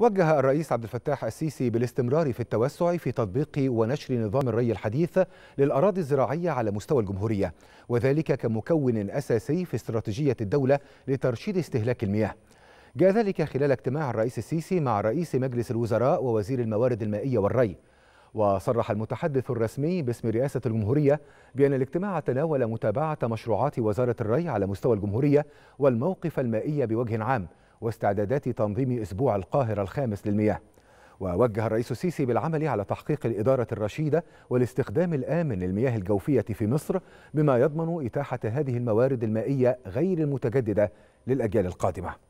وجه الرئيس عبد الفتاح السيسي بالاستمرار في التوسع في تطبيق ونشر نظام الري الحديث للأراضي الزراعية على مستوى الجمهورية وذلك كمكون أساسي في استراتيجية الدولة لترشيد استهلاك المياه جاء ذلك خلال اجتماع الرئيس السيسي مع رئيس مجلس الوزراء ووزير الموارد المائية والري وصرح المتحدث الرسمي باسم رئاسة الجمهورية بأن الاجتماع تناول متابعة مشروعات وزارة الري على مستوى الجمهورية والموقف المائي بوجه عام واستعدادات تنظيم أسبوع القاهرة الخامس للمياه ووجه الرئيس السيسي بالعمل على تحقيق الإدارة الرشيدة والاستخدام الآمن للمياه الجوفية في مصر بما يضمن إتاحة هذه الموارد المائية غير المتجددة للأجيال القادمة